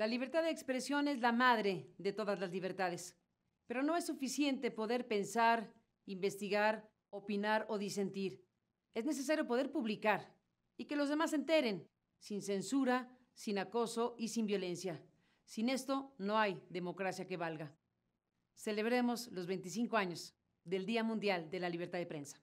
La libertad de expresión es la madre de todas las libertades, pero no es suficiente poder pensar, investigar, opinar o disentir. Es necesario poder publicar y que los demás se enteren, sin censura, sin acoso y sin violencia. Sin esto no hay democracia que valga. Celebremos los 25 años del Día Mundial de la Libertad de Prensa.